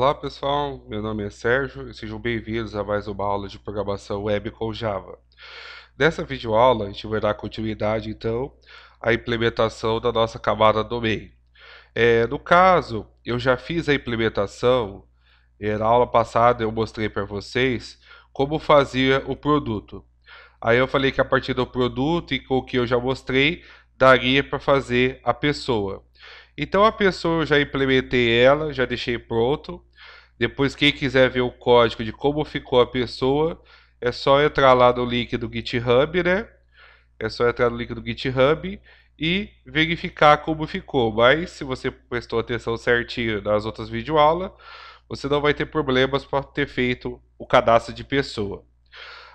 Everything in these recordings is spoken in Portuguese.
Olá pessoal, meu nome é Sérgio e sejam bem-vindos a mais uma aula de programação web com Java. Nessa videoaula a gente vai dar continuidade então à implementação da nossa camada domain. É, no caso, eu já fiz a implementação, é, na aula passada eu mostrei para vocês como fazia o produto. Aí eu falei que a partir do produto e com o que eu já mostrei, daria para fazer a pessoa. Então a pessoa eu já implementei ela, já deixei pronto. Depois, quem quiser ver o código de como ficou a pessoa, é só entrar lá no link do GitHub, né? É só entrar no link do GitHub e verificar como ficou. Mas se você prestou atenção certinho nas outras videoaulas, você não vai ter problemas para ter feito o cadastro de pessoa.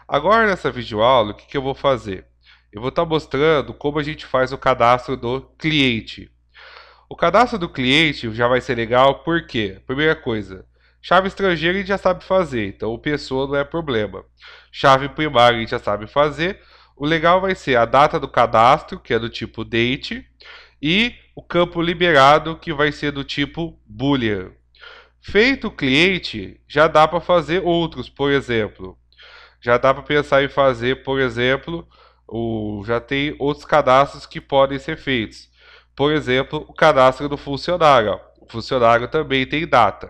Agora nessa videoaula, o que, que eu vou fazer? Eu vou estar tá mostrando como a gente faz o cadastro do cliente. O cadastro do cliente já vai ser legal porque, primeira coisa, Chave estrangeira a gente já sabe fazer, então o pessoa não é problema. Chave primária a gente já sabe fazer. O legal vai ser a data do cadastro, que é do tipo date, e o campo liberado, que vai ser do tipo boolean. Feito o cliente, já dá para fazer outros, por exemplo. Já dá para pensar em fazer, por exemplo, o, já tem outros cadastros que podem ser feitos. Por exemplo, o cadastro do funcionário. O funcionário também tem data.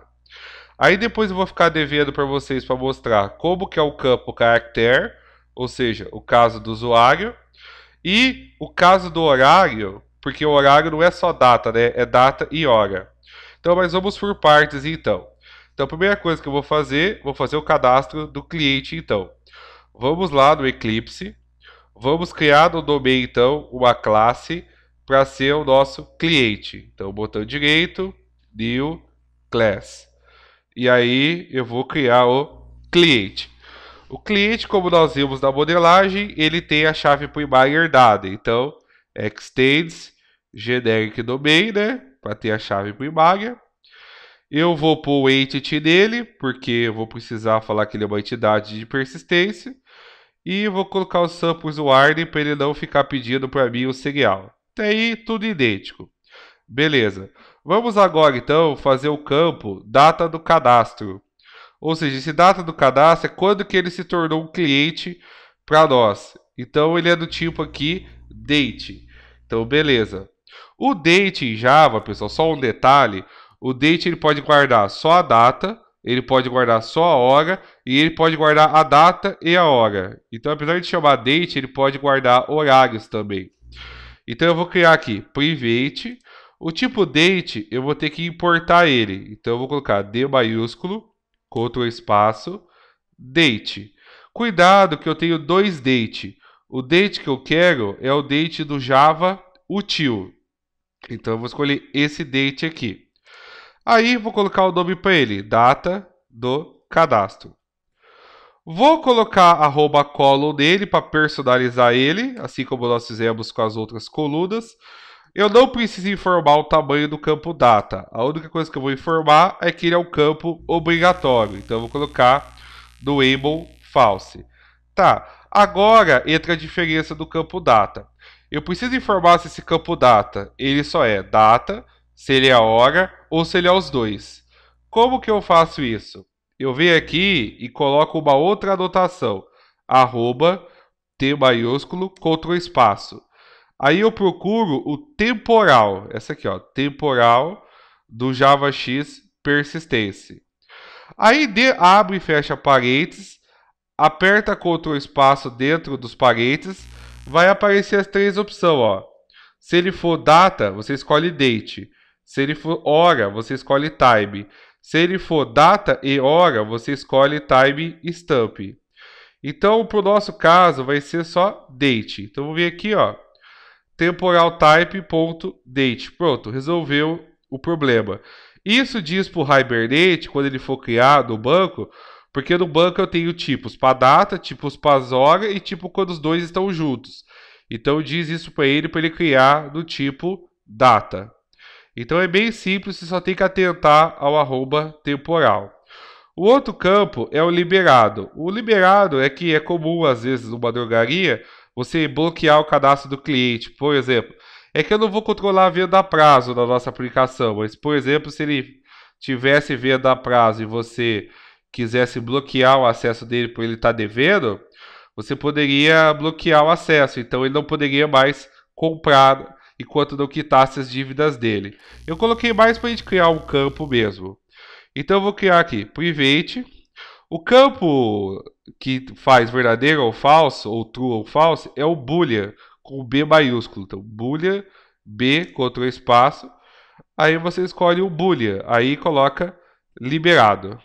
Aí depois eu vou ficar devendo para vocês para mostrar como que é o campo caractere, ou seja, o caso do usuário, e o caso do horário, porque o horário não é só data, né? É data e hora. Então, mas vamos por partes então. Então, a primeira coisa que eu vou fazer, vou fazer o cadastro do cliente então. Vamos lá no Eclipse, vamos criar no domain então uma classe para ser o nosso cliente. Então, botão direito, new class. E aí eu vou criar o cliente. O cliente, como nós vimos na modelagem, ele tem a chave primária herdada. Então, extends generic domain, né? Para ter a chave primária. Eu vou pôr o entity dele, porque eu vou precisar falar que ele é uma entidade de persistência. E vou colocar o samples warning para ele não ficar pedindo para mim o serial. Até aí, tudo idêntico. Beleza. Vamos agora então fazer o campo data do cadastro. Ou seja, esse data do cadastro é quando que ele se tornou um cliente para nós. Então ele é do tipo aqui date. Então beleza. O date em Java, pessoal, só um detalhe, o date ele pode guardar só a data, ele pode guardar só a hora e ele pode guardar a data e a hora. Então apesar de chamar date, ele pode guardar horários também. Então eu vou criar aqui private o tipo date, eu vou ter que importar ele. Então, eu vou colocar D maiúsculo, Ctrl espaço, date. Cuidado que eu tenho dois date. O date que eu quero é o date do Java util. Então, eu vou escolher esse date aqui. Aí, vou colocar o nome para ele, data do cadastro. Vou colocar arroba column nele para personalizar ele, assim como nós fizemos com as outras colunas. Eu não preciso informar o tamanho do campo data. A única coisa que eu vou informar é que ele é um campo obrigatório. Então eu vou colocar no able false. Tá, agora entra a diferença do campo data. Eu preciso informar se esse campo data ele só é data, se ele é a hora ou se ele é os dois. Como que eu faço isso? Eu venho aqui e coloco uma outra anotação. Arroba, T maiúsculo, Ctrl espaço. Aí eu procuro o temporal, essa aqui, ó, temporal do JavaX persistência. Aí de, abre e fecha parênteses, aperta Ctrl espaço dentro dos parênteses, vai aparecer as três opções, ó. Se ele for data, você escolhe date. Se ele for hora, você escolhe time. Se ele for data e hora, você escolhe time stamp. Então, para o nosso caso, vai ser só date. Então, vou vir aqui, ó, temporaltype.date. Pronto, resolveu o problema. Isso diz para o Hibernate, quando ele for criado o banco, porque no banco eu tenho tipos para data, tipos para hora e tipo quando os dois estão juntos. Então diz isso para ele para ele criar do tipo data. Então é bem simples, você só tem que atentar ao arroba temporal. O outro campo é o liberado. O liberado é que é comum às vezes numa drogaria você bloquear o cadastro do cliente, por exemplo. É que eu não vou controlar a venda a prazo da nossa aplicação, mas, por exemplo, se ele tivesse venda a prazo e você quisesse bloquear o acesso dele por ele estar tá devendo, você poderia bloquear o acesso. Então, ele não poderia mais comprar enquanto não quitasse as dívidas dele. Eu coloquei mais para a gente criar um campo mesmo. Então, eu vou criar aqui, private. O campo que faz verdadeiro ou falso, ou true ou falso é o boolean, com B maiúsculo. Então, boolean, B, contra espaço. Aí você escolhe o boolean, aí coloca liberado.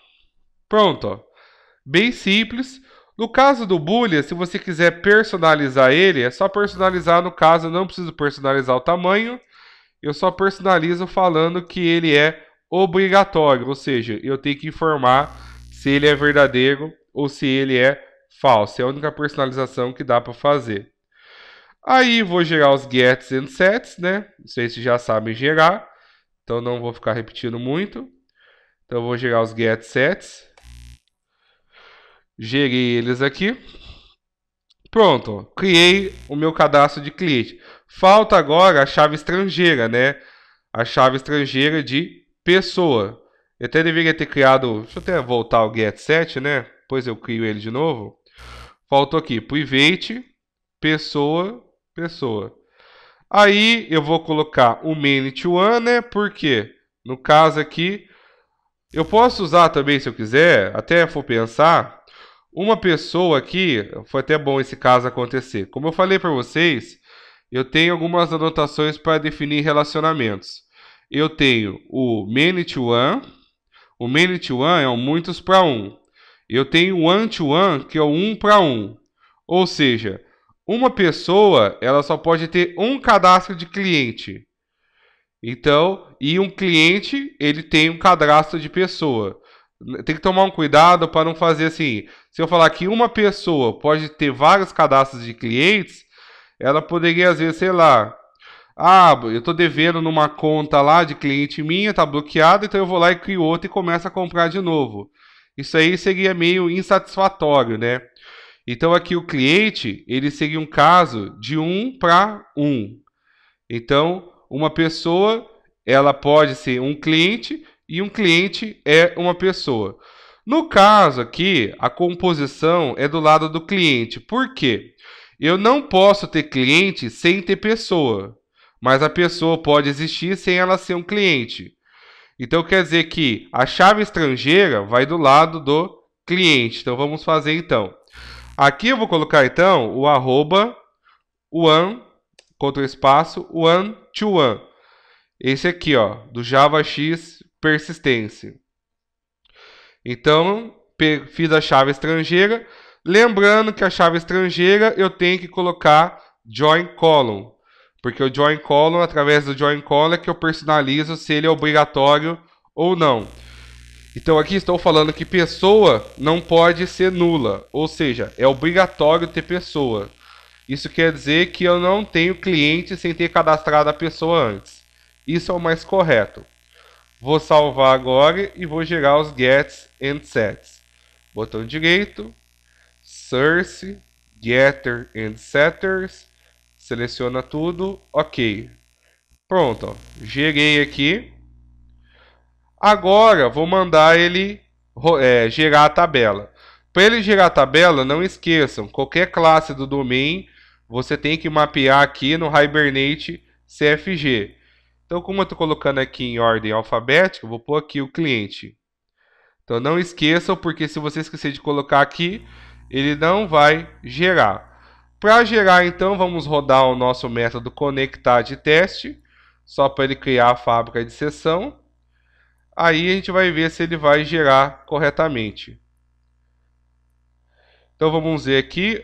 Pronto, ó. bem simples. No caso do boolean, se você quiser personalizar ele, é só personalizar. No caso, eu não preciso personalizar o tamanho, eu só personalizo falando que ele é obrigatório, ou seja, eu tenho que informar se ele é verdadeiro ou se ele é falso. É a única personalização que dá para fazer. Aí vou gerar os gets and sets, né? Não sei se já sabem gerar, então não vou ficar repetindo muito. Então vou gerar os get sets. Gerei eles aqui. Pronto, criei o meu cadastro de cliente. Falta agora a chave estrangeira, né? A chave estrangeira de pessoa. Eu até deveria ter criado, deixa eu até voltar o get set, né? Depois eu crio ele de novo. Faltou aqui, private, pessoa, pessoa. Aí eu vou colocar o main to one, né? Porque no caso aqui, eu posso usar também, se eu quiser, até for pensar, uma pessoa aqui, foi até bom esse caso acontecer. Como eu falei para vocês, eu tenho algumas anotações para definir relacionamentos. Eu tenho o many to one, o many to one é um muitos para um. Eu tenho o one-to-one, que é o um para um. Ou seja, uma pessoa ela só pode ter um cadastro de cliente. Então, e um cliente ele tem um cadastro de pessoa. Tem que tomar um cuidado para não fazer assim. Se eu falar que uma pessoa pode ter vários cadastros de clientes, ela poderia às vezes, sei lá, ah, eu estou devendo numa conta lá de cliente minha, está bloqueada, então eu vou lá e crio outra e começo a comprar de novo. Isso aí seria meio insatisfatório, né? Então aqui o cliente, ele seria um caso de um para um. Então, uma pessoa, ela pode ser um cliente e um cliente é uma pessoa. No caso aqui, a composição é do lado do cliente. Por quê? Eu não posso ter cliente sem ter pessoa, mas a pessoa pode existir sem ela ser um cliente. Então quer dizer que a chave estrangeira vai do lado do cliente. Então vamos fazer então. Aqui eu vou colocar então o arroba one contra o espaço one to one. Esse aqui, ó, do Java X persistência. Então, fiz a chave estrangeira. Lembrando que a chave estrangeira eu tenho que colocar join column. Porque o join column, através do join column, é que eu personalizo se ele é obrigatório ou não. Então aqui estou falando que pessoa não pode ser nula, ou seja, é obrigatório ter pessoa. Isso quer dizer que eu não tenho cliente sem ter cadastrado a pessoa antes. Isso é o mais correto. Vou salvar agora e vou gerar os gets and sets. Botão direito, source, getter and setters, seleciona tudo, ok. Pronto, ó, gerei aqui. Agora vou mandar ele é, gerar a tabela. Para ele gerar a tabela, não esqueçam, qualquer classe do domain você tem que mapear aqui no Hibernate CFG. Então, como eu estou colocando aqui em ordem alfabética, vou pôr aqui o cliente. Então, não esqueçam, porque se você esquecer de colocar aqui, ele não vai gerar. Para gerar, então, vamos rodar o nosso método conectar de teste, só para ele criar a fábrica de sessão. Aí a gente vai ver se ele vai gerar corretamente. Então vamos ver aqui,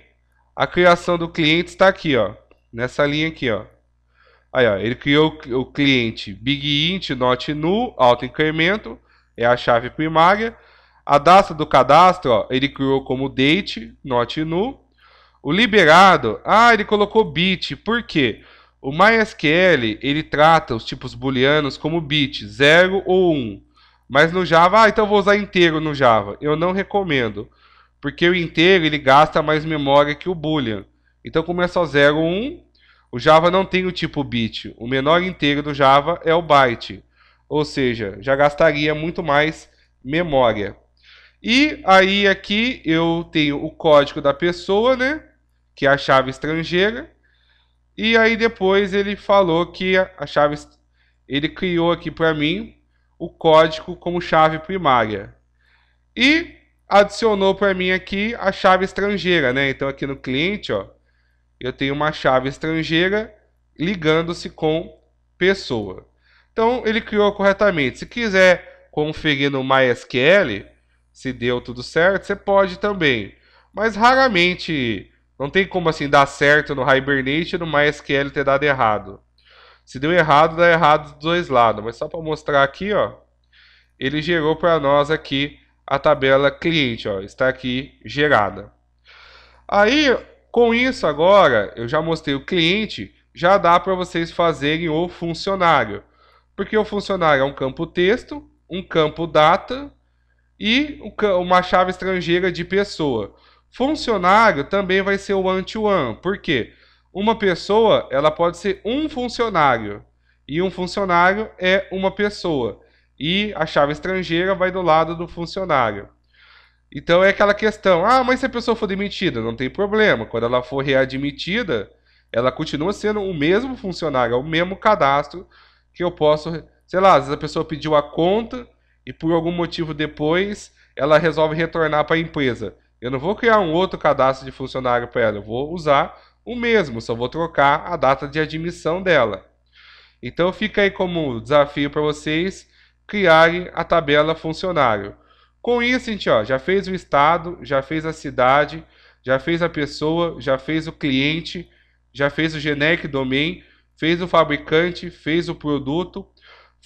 a criação do cliente está aqui, ó, nessa linha aqui. Ó. Aí, ó, ele criou o cliente big int not auto incremento, é a chave primária. A data do cadastro, ó, ele criou como date, not o liberado, ah, ele colocou bit. Por quê? O MySQL, ele trata os tipos booleanos como bit, 0 ou 1. Um. Mas no Java, ah, então vou usar inteiro no Java. Eu não recomendo, porque o inteiro ele gasta mais memória que o boolean. Então como é só 0 1, um, o Java não tem o tipo bit. O menor inteiro do Java é o byte. Ou seja, já gastaria muito mais memória. E aí aqui eu tenho o código da pessoa, né? que é a chave estrangeira. E aí depois ele falou que a chave ele criou aqui para mim o código como chave primária. E adicionou para mim aqui a chave estrangeira, né? Então aqui no cliente, ó, eu tenho uma chave estrangeira ligando-se com pessoa. Então ele criou corretamente. Se quiser conferir no MySQL se deu tudo certo, você pode também. Mas raramente não tem como assim dar certo no Hibernate e no MySQL ter dado errado. Se deu errado, dá errado dos dois lados. Mas só para mostrar aqui, ó, ele gerou para nós aqui a tabela cliente, ó, está aqui gerada. Aí, com isso agora, eu já mostrei o cliente, já dá para vocês fazerem o funcionário. Porque o funcionário é um campo texto, um campo data e uma chave estrangeira de pessoa. Funcionário também vai ser o one-to-one. Por quê? Uma pessoa, ela pode ser um funcionário. E um funcionário é uma pessoa. E a chave estrangeira vai do lado do funcionário. Então é aquela questão: ah, mas se a pessoa for demitida, não tem problema. Quando ela for readmitida, ela continua sendo o mesmo funcionário, é o mesmo cadastro que eu posso. Sei lá, às vezes a pessoa pediu a conta e por algum motivo depois ela resolve retornar para a empresa. Eu não vou criar um outro cadastro de funcionário para ela, eu vou usar o mesmo, só vou trocar a data de admissão dela. Então fica aí como desafio para vocês criarem a tabela funcionário. Com isso, a gente ó, já fez o estado, já fez a cidade, já fez a pessoa, já fez o cliente, já fez o generic domain, fez o fabricante, fez o produto.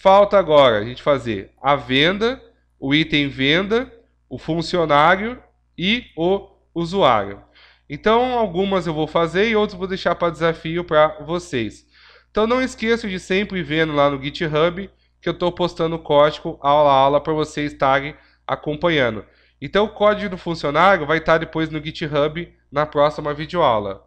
Falta agora a gente fazer a venda, o item venda, o funcionário e o usuário. Então, algumas eu vou fazer e outras vou deixar para desafio para vocês. Então, não esqueça de sempre ir vendo lá no GitHub que eu estou postando o código aula a aula para vocês estarem acompanhando. Então, o código do funcionário vai estar depois no GitHub na próxima videoaula.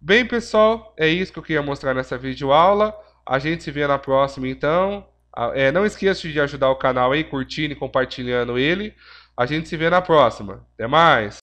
Bem, pessoal, é isso que eu queria mostrar nessa videoaula. A gente se vê na próxima, então. Ah, é, não esqueça de ajudar o canal aí, curtindo e compartilhando ele. A gente se vê na próxima. Até mais!